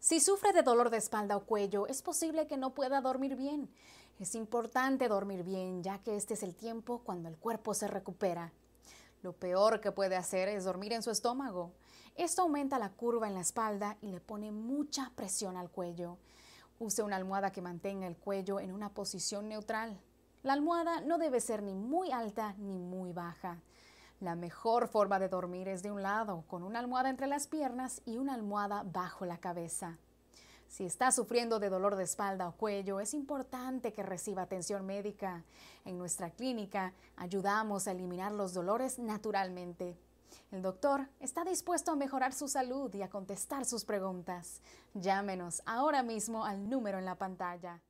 Si sufre de dolor de espalda o cuello, es posible que no pueda dormir bien. Es importante dormir bien, ya que este es el tiempo cuando el cuerpo se recupera. Lo peor que puede hacer es dormir en su estómago. Esto aumenta la curva en la espalda y le pone mucha presión al cuello. Use una almohada que mantenga el cuello en una posición neutral. La almohada no debe ser ni muy alta ni muy baja. La mejor forma de dormir es de un lado, con una almohada entre las piernas y una almohada bajo la cabeza. Si está sufriendo de dolor de espalda o cuello, es importante que reciba atención médica. En nuestra clínica ayudamos a eliminar los dolores naturalmente. El doctor está dispuesto a mejorar su salud y a contestar sus preguntas. Llámenos ahora mismo al número en la pantalla.